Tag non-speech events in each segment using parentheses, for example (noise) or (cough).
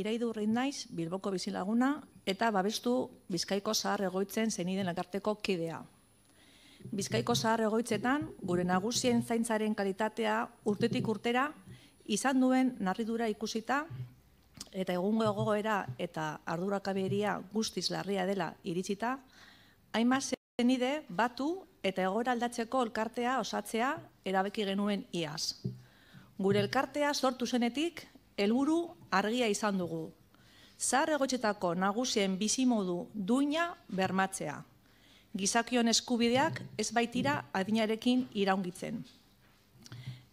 iraidu naiz Bilboko bizilaguna eta babestu Bizkaiko zahar egoitzen zeniden elkarteko kidea. Bizkaiko zahar egoitzetan gure nagusien zaintzaren kalitatea urtetik urtera izan duen narridura ikusita eta egungo egoera eta ardurakaberia guztiz larria dela iritsita, haima zenide batu eta egoera aldatzeko elkartea osatzea erabeki genuen iaz. Gure elkartea sortu zenetik helburu argia izan dugu. Zahar egotxetako nagusien bizimodu duina bermatzea. Gizakion eskubideak ez baitira adinarekin iraungitzen.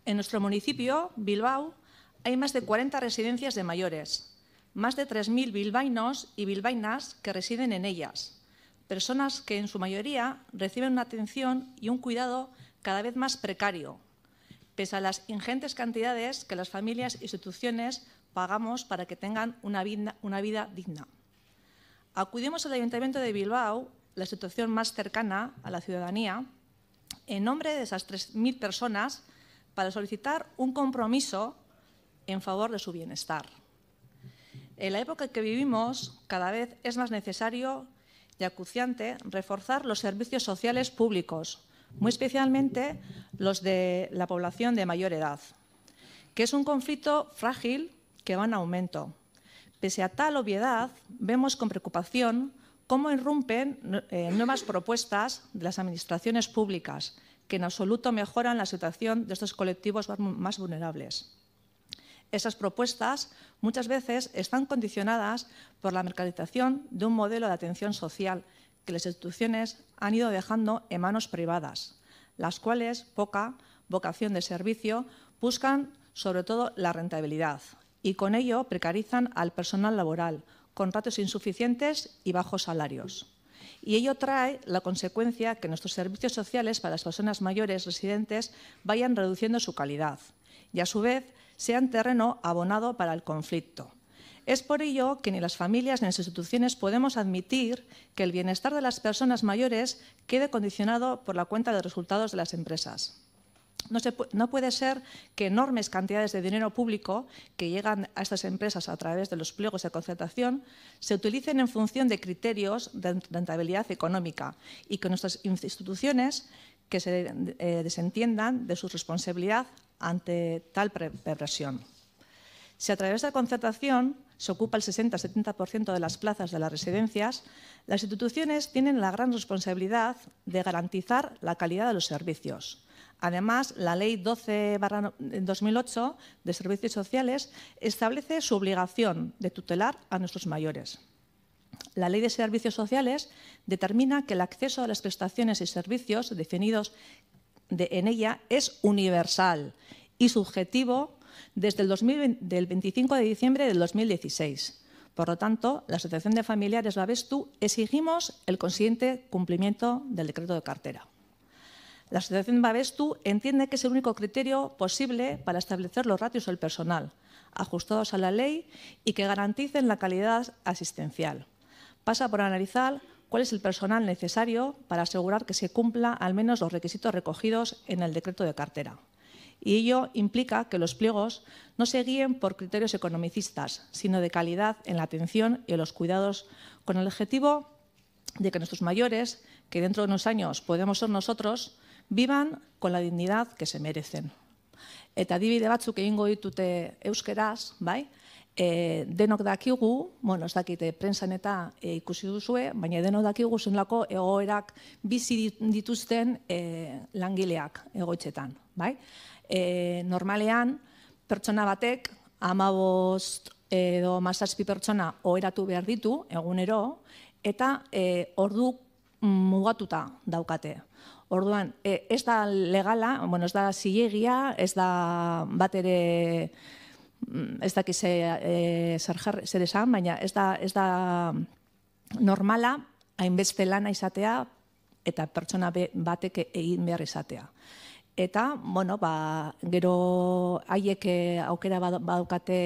En nuestro municipio, Bilbao, hay más de 40 residencias de mayores, más de 3.000 bilbainos y bilbainas que residen en ellas, personas que en su mayoría reciben una atención y un cuidado cada vez más precario, pese a las ingentes cantidades que las familias e instituciones pagamos para que tengan una vida, digna. Acudimos al Ayuntamiento de Bilbao, la institución más cercana a la ciudadanía, en nombre de esas 3.000 personas para solicitar un compromiso en favor de su bienestar. En la época que vivimos, cada vez es más necesario y acuciante reforzar los servicios sociales públicos, muy especialmente los de la población de mayor edad, que es un conflicto frágil que va en aumento. Pese a tal obviedad, vemos con preocupación cómo irrumpen eh, nuevas propuestas de las administraciones públicas que en absoluto mejoran la situación de estos colectivos más vulnerables. Esas propuestas muchas veces están condicionadas por la mercantilización de un modelo de atención social que las instituciones han ido dejando en manos privadas, las cuales poca vocación de servicio buscan sobre todo la rentabilidad y con ello precarizan al personal laboral con insuficientes y bajos salarios. Y ello trae la consecuencia que nuestros servicios sociales para las personas mayores residentes vayan reduciendo su calidad y a su vez sean terreno abonado para el conflicto. Es por ello que ni las familias ni las instituciones podemos admitir que el bienestar de las personas mayores quede condicionado por la cuenta de resultados de las empresas. No, puede ser que enormes cantidades de dinero público que llegan a estas empresas a través de los pliegos de concertación se utilicen en función de criterios de rentabilidad económica y que nuestras instituciones que se eh, desentiendan de su responsabilidad ante tal perversión. Si a través de la concertación se ocupa el 60-70% de las plazas de las residencias, las instituciones tienen la gran responsabilidad de garantizar la calidad de los servicios. Además, la Ley 12-2008 de Servicios Sociales establece su obligación de tutelar a nuestros mayores. La Ley de Servicios Sociales determina que el acceso a las prestaciones y servicios definidos en ella es universal y subjetivo desde el del 25 de diciembre del 2016. Por lo tanto, la Asociación de Familiares Babestu exigimos el consiguiente cumplimiento del decreto de cartera. La Asociación Babestu entiende que es el único criterio posible para establecer los ratios del personal, ajustados a la ley y que garanticen la calidad asistencial. Pasa por analizar cuál es el personal necesario para asegurar que se cumpla al menos los requisitos recogidos en el decreto de cartera y ello implica que los pliegos no se guíen por criterios economicistas, sino de calidad en la atención y en los cuidados, con el objetivo de que nuestros mayores, que dentro de unos años podemos ser nosotros, vivan con la dignidad que se merecen. Eta adibide batzuk ditute euskeraz, e, denok dakigu, bueno, ez dakite, eh, prensan eta eh, ikusi duzue, baina denok dakigu zenlako egoerak bizi dituzten e, langileak egoitzetan, bai? E, normalean, pertsona batek, amabost edo mazazpi pertsona oheratu behar ditu, egunero, eta e, ordu mugatuta daukate. Orduan, e, ez da legala, bueno, ez da zilegia, ez da bat ere... Mm, ez dakiz e, eh, zer jar, zer esan, baina ez da, ez da normala hainbeste lana izatea eta pertsona batek egin behar izatea. Eta, bueno, ba, gero haiek eh, aukera badukate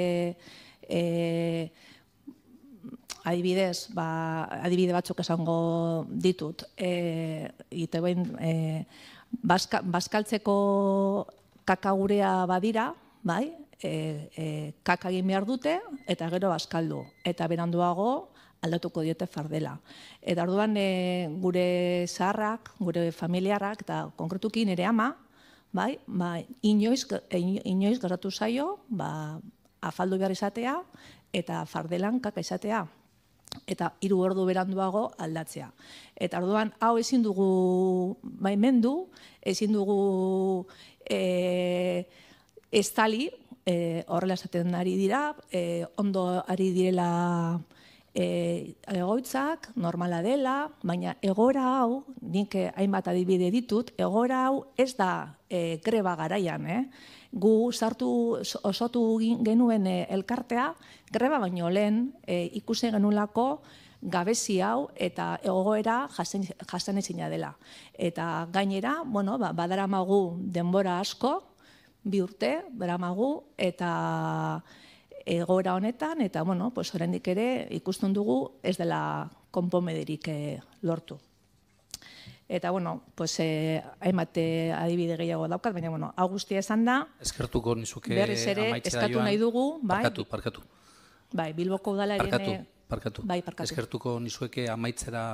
e, eh, adibidez, ba, adibide batzuk esango ditut. E, ite behin, e, baskaltzeko kakagurea badira, bai? e, e, kaka egin behar dute eta gero askaldu. Eta beranduago aldatuko diote fardela. Eta arduan e, gure zaharrak, gure familiarrak eta konkretukin ere ama, bai, ba, inoiz, e, inoiz garatu zaio, ba, afaldu behar izatea eta fardelan kaka izatea. Eta hiru ordu beranduago aldatzea. Eta orduan hau ezin dugu baimendu, ezin dugu e, estali, e, horrela esaten ari dira, e, ondo ari direla e, egoitzak, normala dela, baina egora hau, nik hainbat adibide ditut, egora hau ez da e, greba garaian, eh? gu sartu osotu genuen e, elkartea, greba baino lehen e, ikusen genulako gabezi hau eta egoera jasen, jasen ezina dela. Eta gainera, bueno, ba, badaramagu denbora asko, bi urte, beramagu, eta egoera honetan, eta, bueno, pues, horrendik ere ikusten dugu ez dela konpomederik e, eh, lortu. Eta, bueno, pues, e, hainbat eh, adibide gehiago daukat, baina, bueno, augustia esan da, eskertuko nizuke berriz ere, eskatu nahi dugu, bai, parkatu, parkatu. Bai, Bilboko udala parkatu, e- parkatu. Bai, parkatu. Eskertuko nizueke amaitzera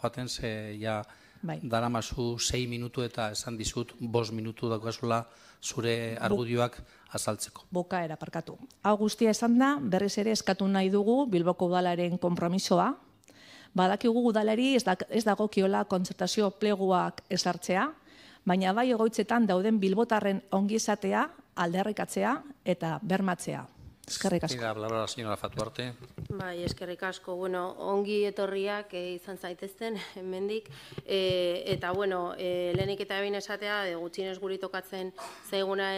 joaten ze ja... Bai. Dara mazu zei minutu eta esan dizut, bos minutu dago zure argudioak azaltzeko. Boka era parkatu. Augustia esan da, berriz ere eskatu nahi dugu Bilboko Udalaren kompromisoa. Badakigu Udalari ez dago kiola kontzertazio pleguak esartzea, baina bai egoitzetan dauden Bilbotarren ongizatea, alderrikatzea eta bermatzea. Eskerrik asko. Fatuarte. Bai, eskerrik asko. Bueno, ongi etorriak eh, izan zaitezten, (laughs) mendik. Eh, eta, bueno, eh, lehenik eta egin esatea, gutxinez guri tokatzen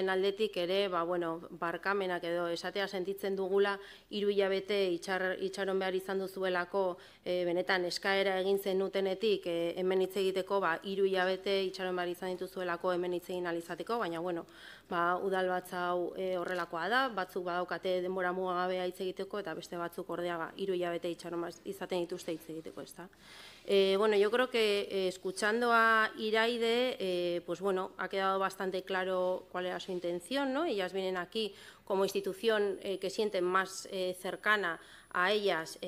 aldetik ere, ba, bueno, barkamenak edo esatea sentitzen dugula, iru hilabete itxaron behar izan duzuelako, benetan, eskaera egin zen nutenetik, hemen hitz egiteko, ba, iru hilabete itxaron behar izan dituzuelako hemen hitz egin alizateko, baina, bueno, ba, udal bat zau horrelakoa da, batzuk badaukate denbora mugagabea hitz egiteko eta beste batzuk ordea ba, hiru hilabete izaten dituzte hitz ezta. Eh, bueno, yo creo que eh, escuchando a Iraide, eh, pues bueno, ha quedado bastante claro cuál era su intención, ¿no? Ellas vienen aquí como institución eh, que sienten más cercana a ellas,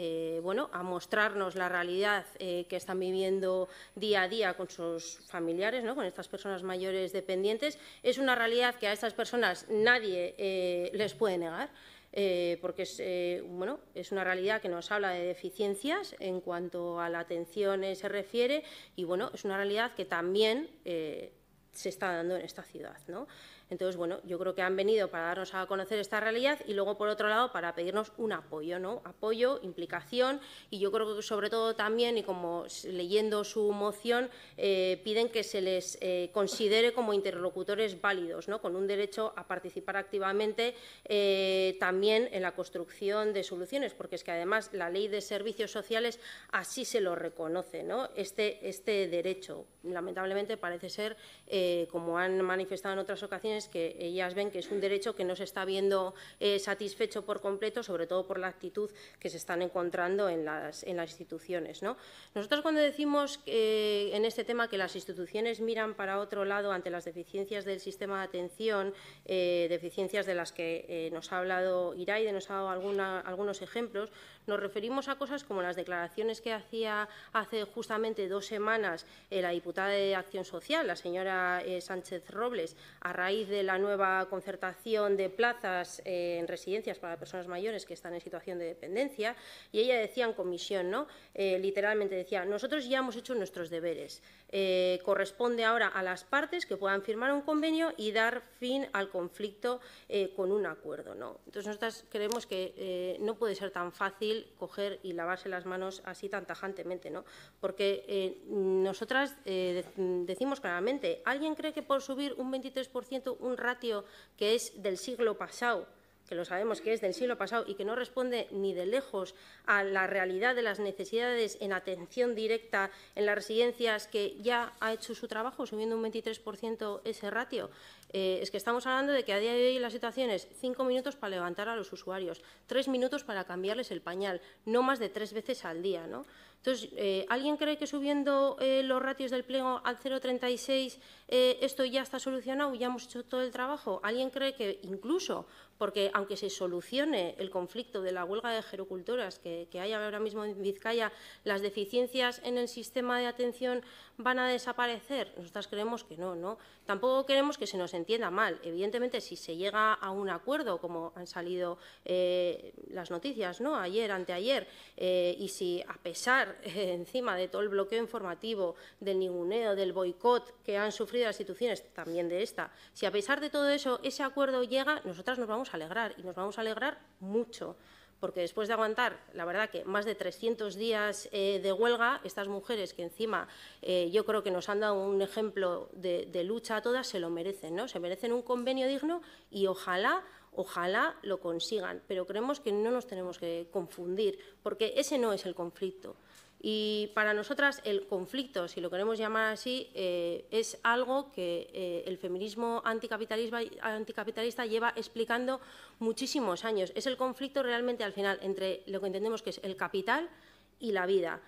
bueno, a mostrarnos la realidad que están viviendo día a día con sus familiares, ¿no? Con estas personas mayores dependientes. Es una realidad que a estas personas nadie les puede negar. Eh, porque es, eh, bueno, es una realidad que nos habla de deficiencias en cuanto a la atención eh, se refiere y bueno, es una realidad que también se está dando en esta ciudad. ¿no? Entonces, bueno, yo creo que han venido para darnos a conocer esta realidad y luego, por otro lado, para pedirnos un apoyo, ¿no? Apoyo, implicación y yo creo que sobre todo también, y como leyendo su moción, eh, piden que se les eh, considere como interlocutores válidos, ¿no? Con un derecho a participar activamente eh, también en la construcción de soluciones, porque es que además la ley de servicios sociales así se lo reconoce, ¿no? este, este derecho lamentablemente parece ser, eh, como han manifestado en otras ocasiones, que ellas ven que es un derecho que no se está viendo eh, satisfecho por completo, sobre todo por la actitud que se están encontrando en las, instituciones. ¿no? Nosotros cuando decimos en este tema que las instituciones miran para otro lado ante las deficiencias del sistema de atención, eh, deficiencias de las que nos ha hablado Iraide, nos ha dado algunos ejemplos, nos referimos a cosas como las declaraciones que hacía hace justamente dos semanas la diputada de Acción Social, la señora eh, Sánchez Robles, a raíz de la nueva concertación de plazas eh, en residencias para personas mayores que están en situación de dependencia, y ella decía en comisión, ¿no? Eh, literalmente decía, nosotros ya hemos hecho nuestros deberes. Eh, corresponde ahora a las partes que puedan firmar un convenio y dar fin al conflicto eh, con un acuerdo. ¿no? Entonces, nosotras creemos que eh, no puede ser tan fácil coger y lavarse las manos así tan tajantemente, ¿no? porque nosotras decimos claramente, ¿alguien cree que por subir un 23% un ratio que es del siglo pasado, que lo sabemos que es del siglo pasado y que no responde ni de lejos a la realidad de las necesidades en atención directa en las residencias, que ya ha hecho su trabajo, subiendo un 23% ese ratio. Eh, es que estamos hablando de que a día de hoy la situación es cinco minutos para levantar a los usuarios, tres minutos para cambiarles el pañal, no más de tres veces al día. ¿no? Entonces, eh, ¿alguien cree que subiendo eh, los ratios del pliego al 0,36 esto ya está solucionado, ya hemos hecho todo el trabajo? ¿Alguien cree que incluso, porque aunque se solucione el conflicto de la huelga de geroculturas que, que hay ahora mismo en Vizcaya, las deficiencias en el sistema de atención van a desaparecer? Nosotras creemos que no, ¿no? Tampoco queremos que se nos entienda mal. Evidentemente, si se llega a un acuerdo, como han salido eh, las noticias ¿no? ayer, anteayer, eh, y si a pesar (laughs) eh, encima de todo el bloqueo informativo, del ninguneo, del boicot que han sufrido las instituciones, también de esta, si a pesar de todo eso ese acuerdo llega, nosotras nos vamos a alegrar y nos vamos a alegrar mucho porque después de aguantar, la verdad, que más de 300 días eh, de huelga, estas mujeres que encima eh, yo creo que nos han dado un ejemplo de, de, lucha a todas, se lo merecen, ¿no? Se merecen un convenio digno y ojalá, ojalá lo consigan. Pero creemos que no nos tenemos que confundir, porque ese no es el conflicto. Y para nosotras el conflicto, si lo queremos llamar así, eh, es algo que eh, el feminismo anticapitalista, lleva explicando muchísimos años. Es el conflicto realmente al final entre lo que entendemos que es el capital y la vida.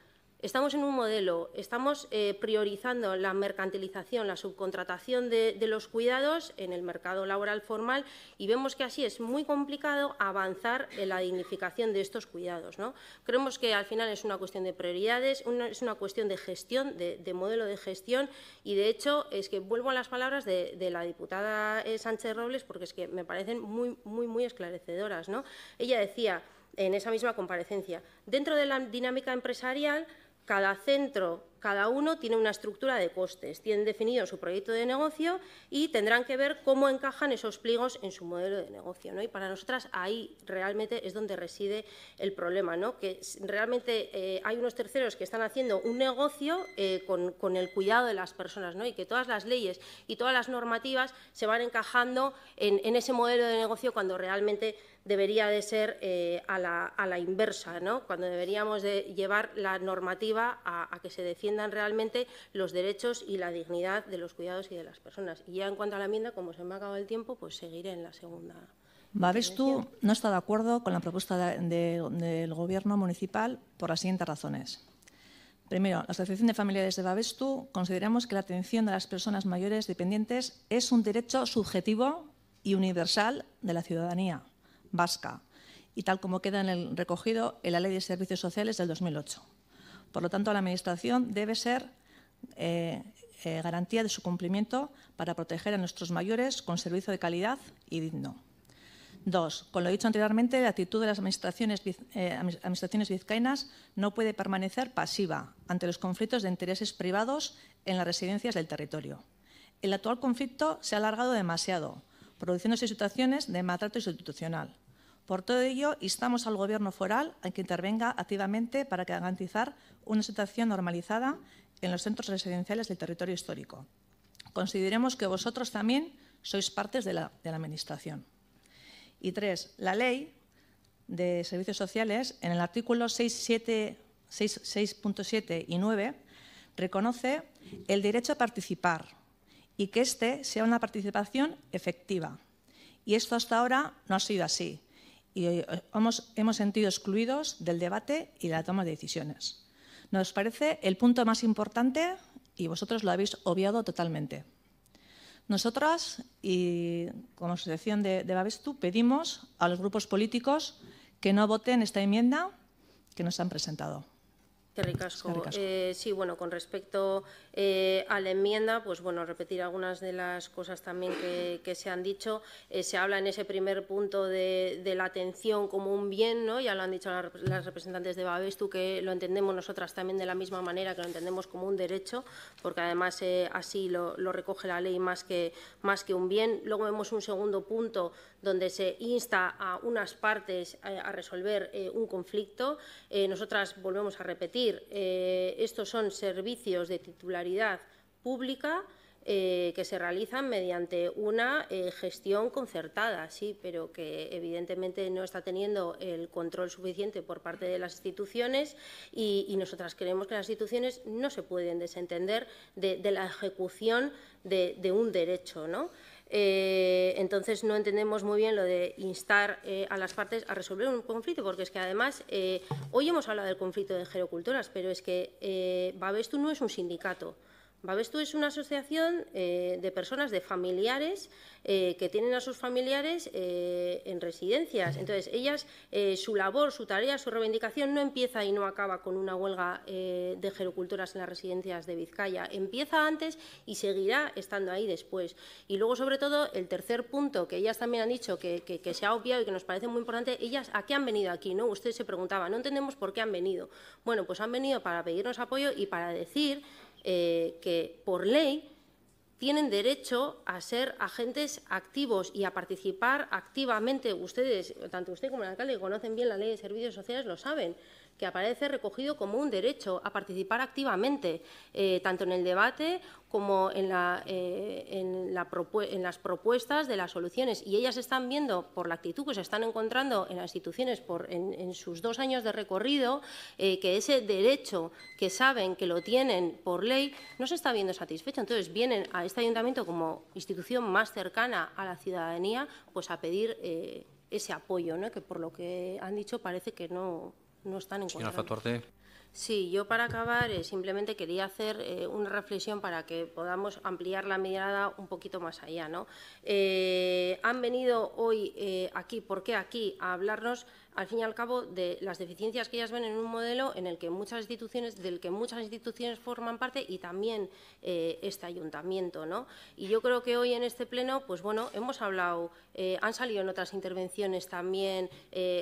Estamos en un modelo, estamos eh, priorizando la mercantilización, la subcontratación de, los cuidados en el mercado laboral formal y vemos que así es muy complicado avanzar en la dignificación de estos cuidados. ¿no? Creemos que al final es una cuestión de prioridades, es una cuestión de gestión, de, modelo de gestión y de hecho es que vuelvo a las palabras de, la diputada eh, Sánchez Robles porque es que me parecen muy, muy, muy esclarecedoras. ¿no? Ella decía en esa misma comparecencia, dentro de la dinámica empresarial cada centro, cada uno tiene una estructura de costes, tienen definido su proyecto de negocio y tendrán que ver cómo encajan esos pliegos en su modelo de negocio. Y para nosotras ahí realmente es donde reside el problema, ¿no? que realmente eh, hay unos terceros que están haciendo un negocio eh, con, el cuidado de las personas ¿no? y que todas las leyes y todas las normativas se van encajando en ese modelo de negocio cuando realmente debería de ser eh, a, la, inversa, ¿no? cuando deberíamos de llevar la normativa a, que se defiendan realmente los derechos y la dignidad de los cuidados y de las personas. Y ya en cuanto a la enmienda, como se me ha acabado el tiempo, pues seguiré en la segunda. Babestu no está de acuerdo con la propuesta del Gobierno municipal por las siguientes razones. Primero, la Asociación de Familiares de Babestu consideramos que la atención de las personas mayores dependientes es un derecho subjetivo y universal de la ciudadanía vasca y tal como queda en el recogido en la Ley de Servicios Sociales del 2008. Por lo tanto, la Administración debe ser eh, eh, garantía de su cumplimiento para proteger a nuestros mayores con servicio de calidad y digno. Dos, con lo dicho anteriormente, la actitud de las eh, administraciones, vizcaínas no puede permanecer pasiva ante los conflictos de intereses privados en las residencias del territorio. El actual conflicto se ha alargado demasiado, produciéndose situaciones de maltrato institucional, por todo ello, instamos al Gobierno foral a que intervenga activamente para garantizar una situación normalizada en los centros residenciales del territorio histórico. Consideremos que vosotros también sois partes de la, de la Administración. Y tres, la Ley de Servicios Sociales, en el artículo 6.7 y 9, reconoce el derecho a participar y que éste sea una participación efectiva. Y esto hasta ahora no ha sido así y eh, hemos, hemos sentido excluidos del debate y de la toma de decisiones. Nos parece el punto más importante y vosotros lo habéis obviado totalmente. Nosotras, y como asociación de, de Babestu, pedimos a los grupos políticos que no voten esta enmienda que nos han presentado. Qué pues, eh, sí, bueno, con respecto eh, a la enmienda, pues bueno, repetir algunas de las cosas también que, se han dicho. Eh, se habla en ese primer punto de, la atención como un bien, ¿no? Ya lo han dicho las representantes de Babestu, que lo entendemos nosotras también de la misma manera, que lo entendemos como un derecho, porque además así lo, recoge la ley más que, más que un bien. Luego vemos un segundo punto donde se insta a unas partes a resolver un conflicto. nosotras volvemos a repetir eh, estos son servicios de titularidad pública eh, que se realizan mediante una eh, gestión concertada, sí, pero que evidentemente no está teniendo el control suficiente por parte de las instituciones y, nosotras creemos que las instituciones no se pueden desentender de, la ejecución de, de un derecho, ¿no? Eh, entonces no entendemos muy bien lo de instar eh, a las partes a resolver un conflicto, porque es que además eh, hoy hemos hablado del conflicto de geroculturas, pero es que Babestu no es un sindicato. Babestu es una asociación eh, de personas, de familiares, eh, que tienen a sus familiares eh, en residencias. Entonces, ellas, su labor, su tarea, su reivindicación no empieza y no acaba con una huelga de geroculturas en las residencias de Vizcaya. Empieza antes y seguirá estando ahí después. Y luego, sobre todo, el tercer punto que ellas también han dicho que, se ha obviado y que nos parece muy importante, ellas, ¿a qué han venido aquí? ¿No? Usted se preguntaba, no entendemos por qué han venido. Bueno, pues han venido para pedirnos apoyo y para decir eh, que por ley tienen derecho a ser agentes activos y a participar activamente. Ustedes, tanto usted como el alcalde, conocen bien la ley de servicios sociales, lo saben que aparece recogido como un derecho a participar activamente, eh, tanto en el debate como eh, en, las propuestas de las soluciones. Y ellas están viendo, por la actitud que se están encontrando en las instituciones por, en, sus dos años de recorrido, eh, que ese derecho que saben que lo tienen por ley no se está viendo satisfecho. Entonces, vienen a este ayuntamiento como institución más cercana a la ciudadanía pues a pedir ese apoyo, que por lo que han dicho parece que no, no están en contra. Señora Fatuarte. Sí, yo para acabar eh, simplemente quería hacer eh, una reflexión para que podamos ampliar la mirada un poquito más allá. ¿no? Eh, han venido hoy aquí, ¿por qué aquí? A hablarnos, al fin y al cabo, de las deficiencias que ellas ven en un modelo en el que muchas instituciones, del que muchas instituciones forman parte y también este ayuntamiento. ¿no? Y yo creo que hoy en este pleno, pues bueno, hemos hablado, han salido en otras intervenciones también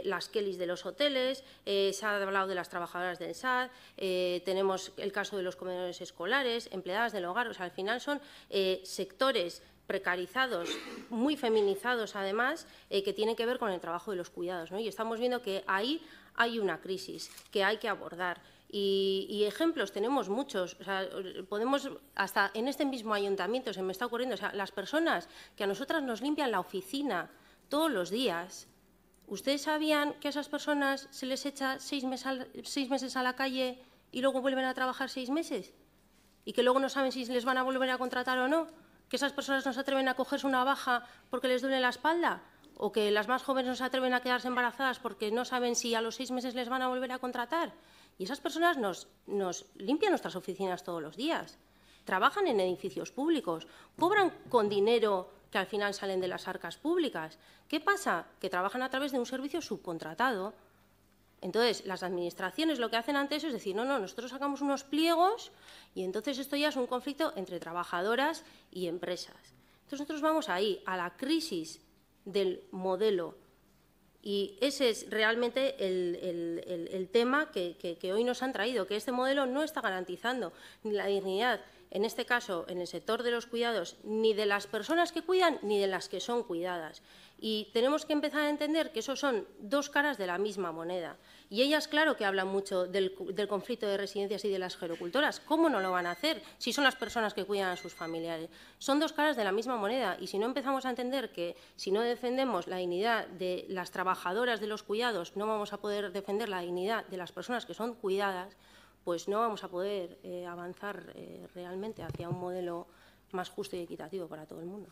las Kellys de los hoteles, se ha hablado de las trabajadoras del SAT, eh, tenemos el caso de los comedores escolares, empleadas del hogar, o sea, al final son eh, sectores precarizados, muy feminizados además, eh, que tienen que ver con el trabajo de los cuidados. ¿no? Y estamos viendo que ahí hay una crisis que hay que abordar. Y, y ejemplos tenemos muchos. O sea, podemos, hasta en este mismo ayuntamiento se me está ocurriendo, o sea, las personas que a nosotras nos limpian la oficina todos los días, ¿Ustedes sabían que a esas personas se les echa seis, meses a la calle y luego vuelven a trabajar seis meses? ¿Y que luego no saben si les van a volver a contratar o no? ¿Que esas personas no se atreven a cogerse una baja porque les duele la espalda? ¿O que las más jóvenes no se atreven a quedarse embarazadas porque no saben si a los seis meses les van a volver a contratar? Y esas personas nos, nos limpian nuestras oficinas todos los días, trabajan en edificios públicos, cobran con dinero que al final salen de las arcas públicas. ¿Qué pasa? Que trabajan a través de un servicio subcontratado. Entonces, las administraciones lo que hacen antes es decir, no, no, nosotros sacamos unos pliegos y entonces esto ya es un conflicto entre trabajadoras y empresas. Entonces, nosotros vamos ahí, a la crisis del modelo. Y ese es realmente el, tema que, que hoy nos han traído, que este modelo no está garantizando ni la dignidad en este caso, en el sector de los cuidados, ni de las personas que cuidan ni de las que son cuidadas. Y tenemos que empezar a entender que eso son dos caras de la misma moneda. Y ellas, claro que hablan mucho del, del, conflicto de residencias y de las gerocultoras. ¿Cómo no lo van a hacer si son las personas que cuidan a sus familiares? Son dos caras de la misma moneda. Y si no empezamos a entender que si no defendemos la dignidad de las trabajadoras de los cuidados, no vamos a poder defender la dignidad de las personas que son cuidadas, pues no vamos a poder eh, avanzar eh, realmente hacia un modelo más justo y equitativo para todo el mundo.